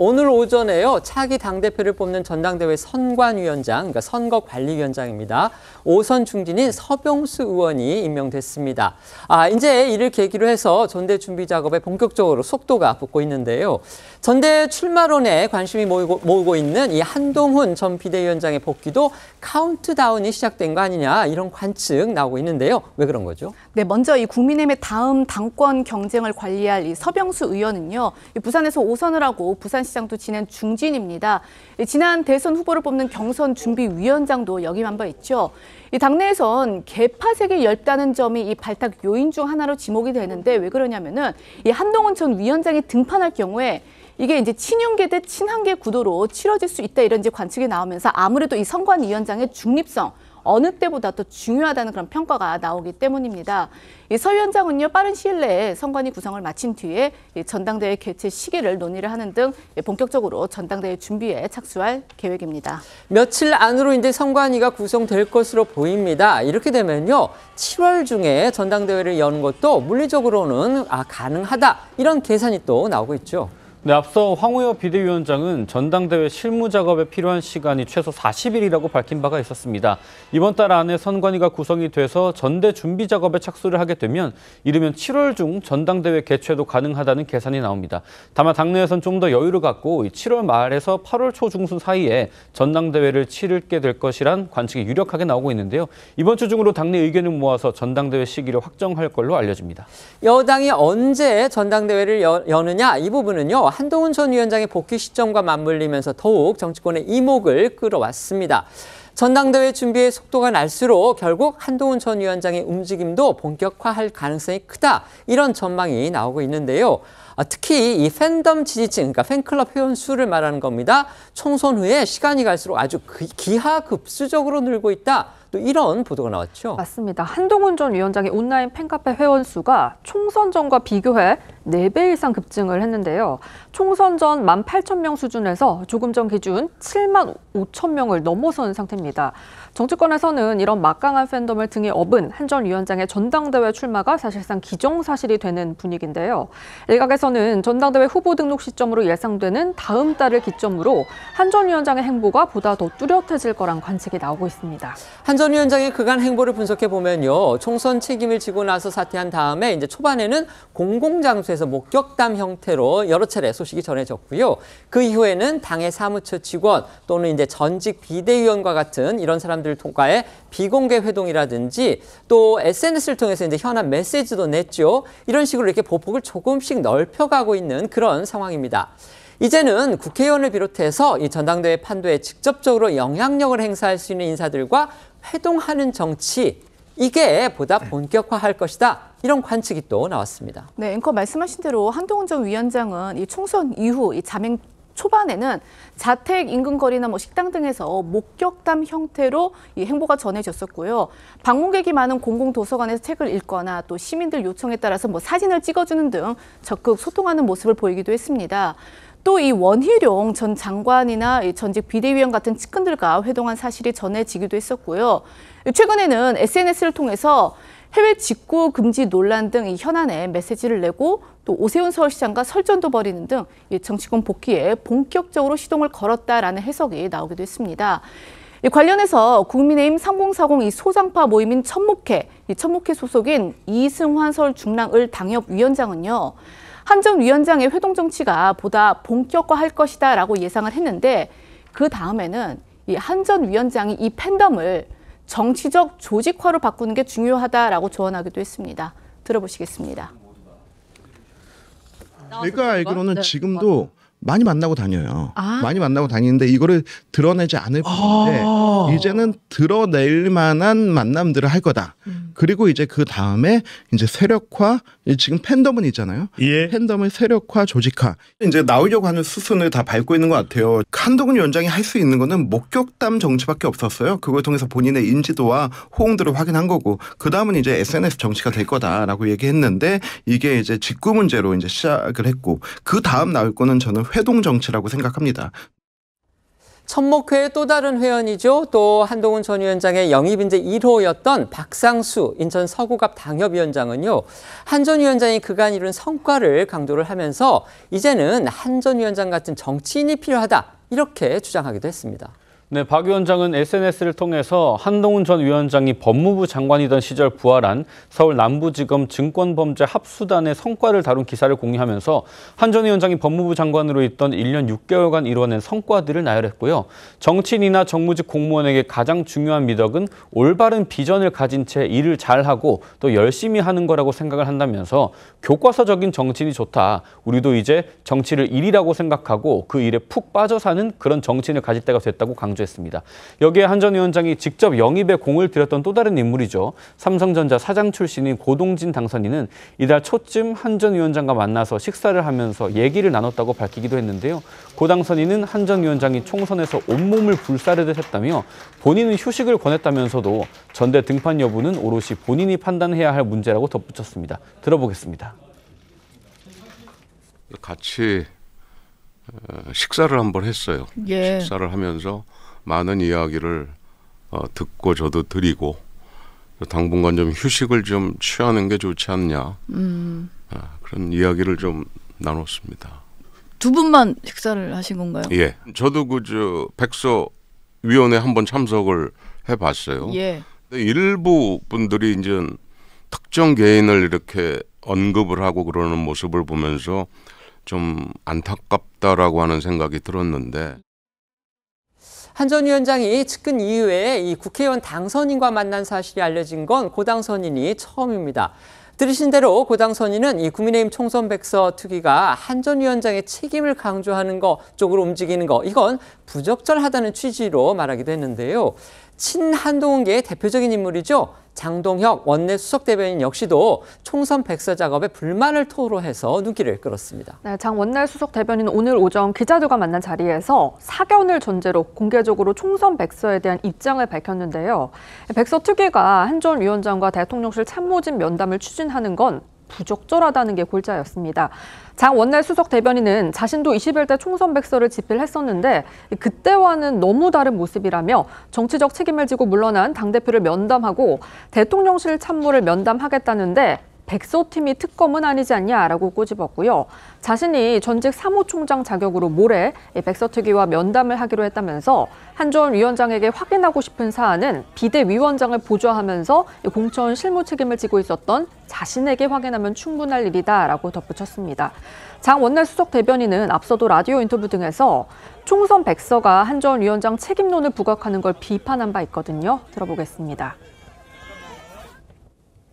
오늘 오전에요. 차기 당대표를 뽑는 전당대회 선관위원장, 그러니까 선거관리위원장입니다. 오선 중진인 서병수 의원이 임명됐습니다. 아, 이제 이를 계기로 해서 전대 준비 작업에 본격적으로 속도가 붙고 있는데요. 전대 출마론에 관심이 모이고, 모으고 있는 이 한동훈 전 비대위원장의 복귀도 카운트다운이 시작된 거 아니냐 이런 관측 나오고 있는데요. 왜 그런 거죠? 네, 먼저 이 국민의힘의 다음 당권 경쟁을 관리할 이 서병수 의원은요. 이 부산에서 오선을 하고 부산 시장도 지낸 중진입니다. 지난 대선 후보를 뽑는 경선 준비위원장도 역임한 바 있죠. 이 당내에선 개파색이 엷다는 점이 이 발탁 요인 중 하나로 지목이 되는데 왜 그러냐면은 이 한동훈 전 위원장이 등판할 경우에 이게 이제 친윤계 대 친한계 구도로 치러질 수 있다 이런 이제 관측이 나오면서 아무래도 이 선관위원장의 중립성 어느 때보다 더 중요하다는 그런 평가가 나오기 때문입니다. 이서 위원장은요 빠른 시일 내에 선관위 구성을 마친 뒤에 전당대회 개최 시기를 논의를 하는 등 본격적으로 전당대회 준비에 착수할 계획입니다. 며칠 안으로 이제 선관위가 구성될 것으로 보입니다. 이렇게 되면요 7월 중에 전당대회를 여는 것도 물리적으로는 아 가능하다 이런 계산이 또 나오고 있죠. 네, 앞서 황우여 비대위원장은 전당대회 실무 작업에 필요한 시간이 최소 40일이라고 밝힌 바가 있었습니다. 이번 달 안에 선관위가 구성이 돼서 전대 준비 작업에 착수를 하게 되면 이르면 7월 중 전당대회 개최도 가능하다는 계산이 나옵니다. 다만 당내에선 좀더 여유를 갖고 7월 말에서 8월 초 중순 사이에 전당대회를 치를게 될 것이란 관측이 유력하게 나오고 있는데요. 이번 주 중으로 당내 의견을 모아서 전당대회 시기를 확정할 걸로 알려집니다. 여당이 언제 전당대회를 여, 여느냐 이 부분은요. 한동훈 전 위원장의 복귀 시점과 맞물리면서 더욱 정치권의 이목을 끌어왔습니다. 전당대회 준비의 속도가 날수록 결국 한동훈 전 위원장의 움직임도 본격화할 가능성이 크다. 이런 전망이 나오고 있는데요. 아, 특히 이 팬덤 지지층, 그러니까 팬클럽 회원 수를 말하는 겁니다. 총선 후에 시간이 갈수록 아주 기하급수적으로 늘고 있다. 또 이런 보도가 나왔죠. 맞습니다. 한동훈 전 위원장의 온라인 팬카페 회원 수가 총선 전과 비교해 4배 이상 급증을 했는데요. 총선 전 18,000명 수준에서 조금 전 기준 7 5 0 0 0명을 넘어선 상태입니다. 정치권에서는 이런 막강한 팬덤을 등에 업은 한 전 위원장의 전당대회 출마가 사실상 기정사실이 되는 분위기인데요. 일각에서는 전당대회 후보 등록 시점으로 예상되는 다음 달을 기점으로 한 전 위원장의 행보가 보다 더 뚜렷해질 거란 관측이 나오고 있습니다. 한 전 위원장의 그간 행보를 분석해 보면요. 총선 책임을 지고 나서 사퇴한 다음에 이제 초반에는 공공장소에서 대해서 목격담 형태로 여러 차례 소식이 전해졌고요. 그 이후에는 당의 사무처 직원 또는 이제 전직 비대위원과 같은 이런 사람들 통과해 비공개 회동이라든지 또 SNS를 통해서 이제 현안 메시지도 냈죠. 이런 식으로 이렇게 보폭을 조금씩 넓혀가고 있는 그런 상황입니다. 이제는 국회의원을 비롯해서 이 전당대회 판도에 직접적으로 영향력을 행사할 수 있는 인사들과 회동하는 정치 이게 보다 네. 본격화할 것이다. 이런 관측이 또 나왔습니다. 네, 앵커 말씀하신 대로 한동훈 전 위원장은 이 총선 이후 이 자맹 초반에는 자택 인근거리나 뭐 식당 등에서 목격담 형태로 이 행보가 전해졌었고요. 방문객이 많은 공공도서관에서 책을 읽거나 또 시민들 요청에 따라서 뭐 사진을 찍어주는 등 적극 소통하는 모습을 보이기도 했습니다. 또이 원희룡 전 장관이나 전직 비대위원 같은 측근들과 회동한 사실이 전해지기도 했었고요. 최근에는 SNS를 통해서 해외 직구 금지 논란 등이 현안에 메시지를 내고 또 오세훈 서울시장과 설전도 벌이는 등 정치권 복귀에 본격적으로 시동을 걸었다라는 해석이 나오기도 했습니다. 관련해서 국민의힘 3040 소장파 모임인 천목회, 천목회 소속인 이승환 서울 중랑을 당협위원장은요. 한전 위원장의 회동 정치가 보다 본격화할 것이다 라고 예상을 했는데 그 다음에는 이한전 위원장이 이 팬덤을 정치적 조직화로 바꾸는 게 중요하다라고 조언하기도 했습니다. 들어보시겠습니다. 내가 알기로는 네. 지금도 많이 만나고 다녀요. 아. 많이 만나고 다니는데 이거를 드러내지 않을 아. 뿐인데 아. 이제는 드러낼 만한 만남들을 할 거다. 음. 그리고 이제 그 다음에 이제 세력화 지금 팬덤은 있잖아요. 예. 팬덤을 세력화 조직화 이제 나오려고 하는 수순을 다 밟고 있는 것 같아요. 한동훈 위원장이 할 수 있는 거는 목격담 정치밖에 없었어요. 그걸 통해서 본인의 인지도와 호응들을 확인한 거고 그 다음은 이제 SNS 정치가 될 거다라고 얘기했는데 이게 이제 직구 문제로 이제 시작을 했고 그 다음 나올 거는 저는 회동 정치라고 생각합니다. 천목회의 또 다른 회원이죠. 또 한동훈 전 위원장의 영입 인재 1호였던 박상수 인천 서구갑 당협위원장은요. 한 전 위원장이 그간 이룬 성과를 강조를 하면서 이제는 한 전 위원장 같은 정치인이 필요하다 이렇게 주장하기도 했습니다. 네, 박 위원장은 SNS를 통해서 한동훈 전 위원장이 법무부 장관이던 시절 부활한 서울 남부지검 증권범죄 합수단의 성과를 다룬 기사를 공유하면서 한 전 위원장이 법무부 장관으로 있던 1년 6개월간 이뤄낸 성과들을 나열했고요. 정치인이나 정무직 공무원에게 가장 중요한 미덕은 올바른 비전을 가진 채 일을 잘하고 또 열심히 하는 거라고 생각을 한다면서 교과서적인 정치인이 좋다. 우리도 이제 정치를 일이라고 생각하고 그 일에 푹 빠져 사는 그런 정치인을 가질 때가 됐다고 강조 했습니다 강조했습니다. 여기에 한 전 위원장이 직접 영입에 공을 들였던 또 다른 인물이죠. 삼성전자 사장 출신인 고동진 당선인은 이달 초쯤 한전 위원장과 만나서 식사를 하면서 얘기를 나눴다고 밝히기도 했는데요. 고 당선인은 한전 위원장이 총선에서 온몸을 불사르듯 했다며 본인은 휴식을 권했다면서도 전대 등판 여부는 오롯이 본인이 판단해야 할 문제라고 덧붙였습니다. 들어보겠습니다. 같이 어, 식사를 한번 했어요. 예. 식사를 하면서 많은 이야기를 어, 듣고 저도 드리고 당분간 좀 휴식을 좀 취하는 게 좋지 않냐 음. 아, 그런 이야기를 좀 나눴습니다. 두 분만 식사를 하신 건가요? 예, 저도 그저 백서 위원회 한번 참석을 해봤어요. 예. 근데 일부 분들이 이제 특정 개인을 이렇게 언급을 하고 그러는 모습을 보면서 좀 안타깝다라고 하는 생각이 들었는데 한전 위원장이 측근 이후에 이 국회의원 당선인과 만난 사실이 알려진 건 고당선인이 처음입니다. 들으신 대로 고당선인은 이 국민의힘 총선 백서 특위가 한 전 위원장의 책임을 강조하는 것 쪽으로 움직이는 것 이건 부적절하다는 취지로 말하기도 했는데요. 친한동훈계의 대표적인 인물이죠. 장동혁 원내 수석 대변인 역시도 총선 백서 작업에 불만을 토로해서 눈길을 끌었습니다. 네, 장 원내 수석 대변인 오늘 오전 기자들과 만난 자리에서 사견을 전제로 공개적으로 총선 백서에 대한 입장을 밝혔는데요. 백서 특위가 한전 위원장과 대통령실 참모진 면담을 추진하는 건 부적절하다는 게 골자였습니다. 장 원내 수석 대변인은 자신도 21대 총선 백서를 집필했었는데 그때와는 너무 다른 모습이라며 정치적 책임을 지고 물러난 당대표를 면담하고 대통령실 참모를 면담하겠다는데 백서팀이 특검은 아니지 않냐라고 꼬집었고요. 자신이 전직 사무총장 자격으로 모레 백서특위와 면담을 하기로 했다면서 한원 위원장에게 확인하고 싶은 사안은 비대위원장을 보좌하면서 공천 실무 책임을 지고 있었던 자신에게 확인하면 충분할 일이다라고 덧붙였습니다. 장 원내 수석 대변인은 앞서도 라디오 인터뷰 등에서 총선 백서가 한원 위원장 책임론을 부각하는 걸 비판한 바 있거든요. 들어보겠습니다.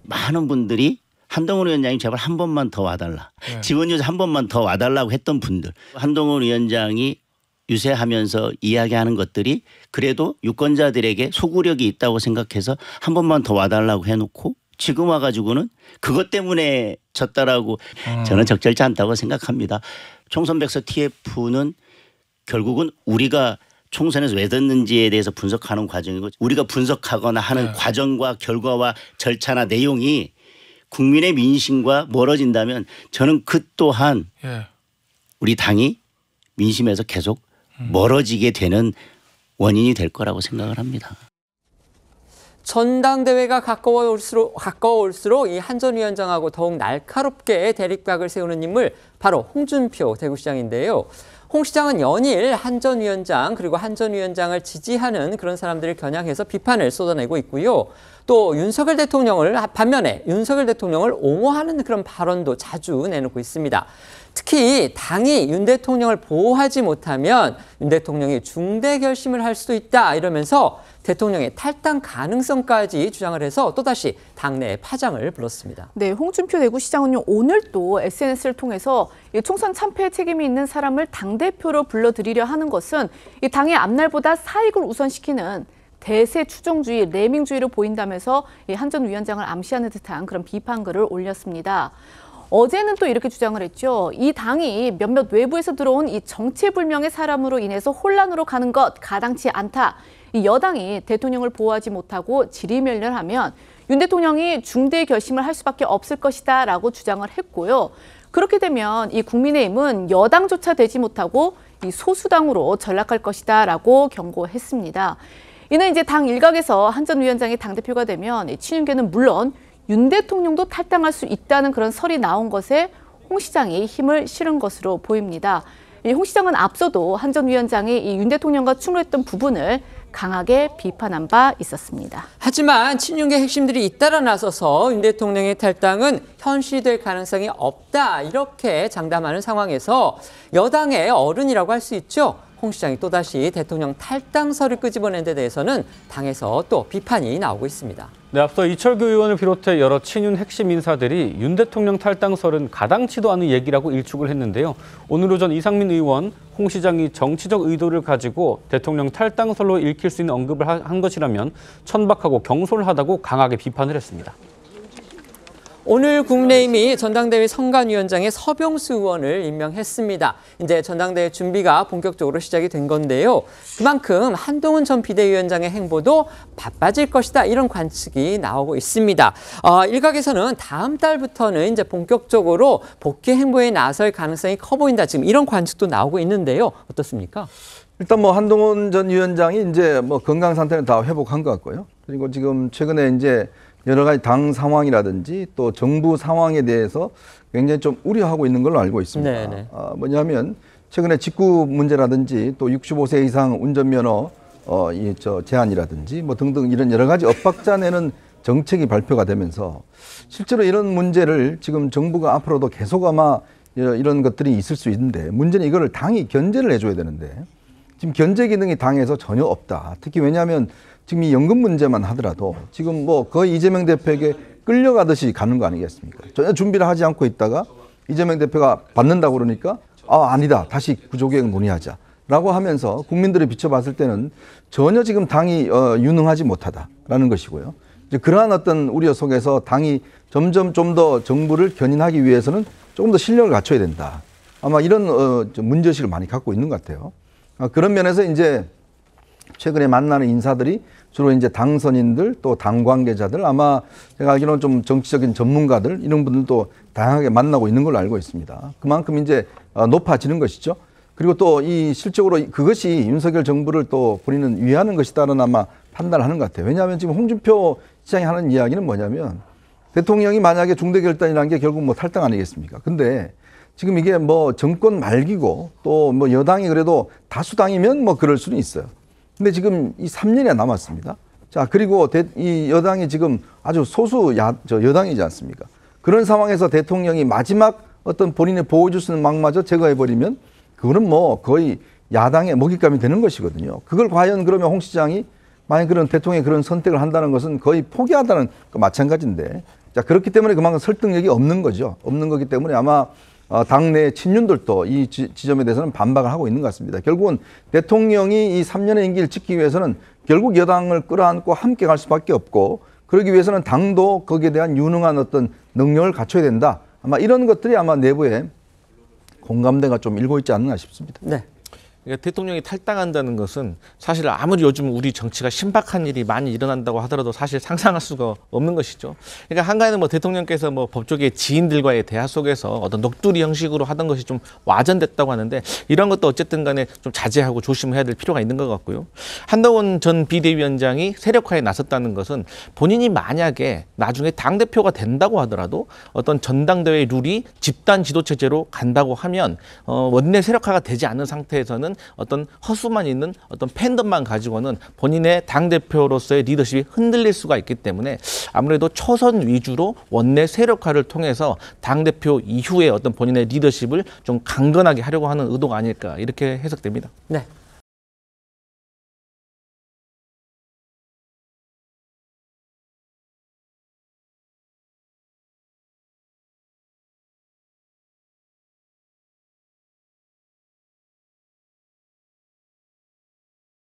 많은 분들이 한동훈 위원장이 제발 한 번만 더 와달라. 네. 지원 유세 한 번만 더 와달라고 했던 분들. 한동훈 위원장이 유세하면서 이야기하는 것들이 그래도 유권자들에게 소구력이 있다고 생각해서 한 번만 더 와달라고 해놓고 지금 와가지고는 그것 때문에 졌다라고 음. 저는 적절치 않다고 생각합니다. 총선 백서 TF는 결국은 우리가 총선에서 왜 졌는지에 대해서 분석하는 과정이고 우리가 분석하거나 하는 네. 과정과 결과와 절차나 내용이 국민의 민심과 멀어진다면 저는 그 또한 예. 우리 당이 민심에서 계속 음. 멀어지게 되는 원인이 될 거라고 생각을 합니다. 전당대회가 가까워올수록, 가까워올수록 이 한 전 위원장하고 더욱 날카롭게 대립각을 세우는 인물 바로 홍준표 대구시장인데요. 홍 시장은 연일 한 전 위원장 그리고 한 전 위원장을 지지하는 그런 사람들을 겨냥해서 비판을 쏟아내고 있고요. 또 윤석열 대통령을 반면에 윤석열 대통령을 옹호하는 그런 발언도 자주 내놓고 있습니다. 특히 당이 윤 대통령을 보호하지 못하면 윤 대통령이 중대 결심을 할 수도 있다 이러면서 대통령의 탈당 가능성까지 주장을 해서 또다시 당내에 파장을 불렀습니다. 네, 홍준표 대구시장은요 오늘 또 SNS를 통해서 총선 참패 책임이 있는 사람을 당 대표로 불러들이려 하는 것은 이 당의 앞날보다 사익을 우선시키는 대세 추종주의, 레밍주의로 보인다면서 한전 위원장을 암시하는 듯한 그런 비판글을 올렸습니다. 어제는 또 이렇게 주장을 했죠. 이 당이 몇몇 외부에서 들어온 이 정체불명의 사람으로 인해서 혼란으로 가는 것 가당치 않다. 이 여당이 대통령을 보호하지 못하고 질의멸렬하면 윤 대통령이 중대 결심을 할 수밖에 없을 것이다 라고 주장을 했고요. 그렇게 되면 이 국민의힘은 여당조차 되지 못하고 이 소수당으로 전락할 것이다 라고 경고했습니다. 이는 이제 당 일각에서 한 전 위원장이 당대표가 되면 친윤계는 물론 윤 대통령도 탈당할 수 있다는 그런 설이 나온 것에 홍 시장이 힘을 실은 것으로 보입니다. 홍 시장은 앞서도 한 전 위원장이 이윤 대통령과 충돌했던 부분을 강하게 비판한 바 있었습니다. 하지만 친윤계 핵심들이 잇따라 나서서 윤 대통령의 탈당은 현실될 가능성이 없다 이렇게 장담하는 상황에서 여당의 어른이라고 할 수 있죠. 홍 시장이 또다시 대통령 탈당설을 끄집어낸 데 대해서는 당에서 또 비판이 나오고 있습니다. 네, 앞서 이철규 의원을 비롯해 여러 친윤 핵심 인사들이 윤 대통령 탈당설은 가당치도 않은 얘기라고 일축을 했는데요. 오늘 오전 이상민 의원, 홍 시장이 정치적 의도를 가지고 대통령 탈당설로 읽힐 수 있는 언급을 한 것이라면 천박하고 경솔하다고 강하게 비판을 했습니다. 오늘 국내임이 전당대회 선관위원장의 서병수 의원을 임명했습니다. 이제 전당대회 준비가 본격적으로 시작이 된 건데요. 그만큼 한동훈 전 비대위원장의 행보도 바빠질 것이다 이런 관측이 나오고 있습니다. 어, 일각에서는 다음 달부터는 이제 본격적으로 복귀 행보에 나설 가능성이 커 보인다 지금 이런 관측도 나오고 있는데요. 어떻습니까? 일단 뭐 한동훈 전 위원장이 이제 뭐 건강 상태는 다 회복한 것 같고요. 그리고 지금 최근에 이제 여러 가지 당 상황이라든지 또 정부 상황에 대해서 굉장히 좀 우려하고 있는 걸로 알고 있습니다. 네네. 네. 아, 뭐냐면 최근에 직구 문제라든지 또 65세 이상 운전면허 어, 이, 저, 제한이라든지 뭐 등등 이런 여러 가지 엇박자 내는 정책이 발표가 되면서 실제로 이런 문제를 지금 정부가 앞으로도 계속 아마 이런 것들이 있을 수 있는데 문제는 이거를 당이 견제를 해줘야 되는데 지금 견제 기능이 당에서 전혀 없다. 특히 왜냐하면 지금 이 연금 문제만 하더라도 지금 뭐 거의 이재명 대표에게 끌려가듯이 가는 거 아니겠습니까? 전혀 준비를 하지 않고 있다가 이재명 대표가 받는다고 그러니까 아, 아니다. 다시 구조개혁 논의하자. 라고 하면서 국민들이 비춰봤을 때는 전혀 지금 당이 어, 유능하지 못하다라는 것이고요. 이제 그러한 어떤 우려 속에서 당이 점점 좀 더 정부를 견인하기 위해서는 조금 더 실력을 갖춰야 된다. 아마 이런 어, 문제식을 많이 갖고 있는 것 같아요. 아, 그런 면에서 이제 최근에 만나는 인사들이 주로 이제 당선인들 또 당 관계자들 아마 제가 알기로는 좀 정치적인 전문가들 이런 분들도 다양하게 만나고 있는 걸로 알고 있습니다. 그만큼 이제 어, 높아지는 것이죠. 그리고 또 이 실적으로 그것이 윤석열 정부를 또 본인은 위하는 것이다는 아마 판단하는 것 같아요. 왜냐하면 지금 홍준표 시장이 하는 이야기는 뭐냐면 대통령이 만약에 중대 결단이라는 게 결국 뭐 탈당 아니겠습니까? 근데 지금 이게 뭐 정권 말기고 또 뭐 여당이 그래도 다수당이면 뭐 그럴 수는 있어요. 근데 지금 이 3년이 남았습니다. 자, 그리고 대, 이 여당이 지금 아주 소수 야, 저 여당이지 않습니까? 그런 상황에서 대통령이 마지막 어떤 본인의 보호줄 수는 막마저 제거해버리면 그거는 뭐 거의 야당의 먹잇감이 되는 것이거든요. 그걸 과연 그러면 홍 시장이 만약 그런 대통령이 그런 선택을 한다는 것은 거의 포기하다는 그 마찬가지인데 자 그렇기 때문에 그만큼 설득력이 없는 거죠. 없는 거기 때문에 아마 어, 당내 친윤들도 이 지, 점에 대해서는 반박을 하고 있는 것 같습니다. 결국은 대통령이 이 3년의 임기를 지키기 위해서는 결국 여당을 끌어안고 함께 갈 수밖에 없고 그러기 위해서는 당도 거기에 대한 유능한 어떤 능력을 갖춰야 된다. 아마 이런 것들이 아마 내부에 공감대가 좀 일고 있지 않나 싶습니다. 네. 그러니까 대통령이 탈당한다는 것은 사실 아무리 요즘 우리 정치가 신박한 일이 많이 일어난다고 하더라도 사실 상상할 수가 없는 것이죠. 그러니까 한가에는 뭐 대통령께서 뭐 법조계 지인들과의 대화 속에서 어떤 녹두리 형식으로 하던 것이 좀 와전됐다고 하는데 이런 것도 어쨌든 간에 좀 자제하고 조심해야 될 필요가 있는 것 같고요. 한동훈 전 비대위원장이 세력화에 나섰다는 것은 본인이 만약에 나중에 당대표가 된다고 하더라도 어떤 전당대회 룰이 집단 지도체제로 간다고 하면 어 원내 세력화가 되지 않은 상태에서는 어떤 허수만 있는 어떤 팬덤만 가지고는 본인의 당대표로서의 리더십이 흔들릴 수가 있기 때문에 아무래도 초선 위주로 원내 세력화를 통해서 당대표 이후에 어떤 본인의 리더십을 좀 강건하게 하려고 하는 의도가 아닐까 이렇게 해석됩니다. 네.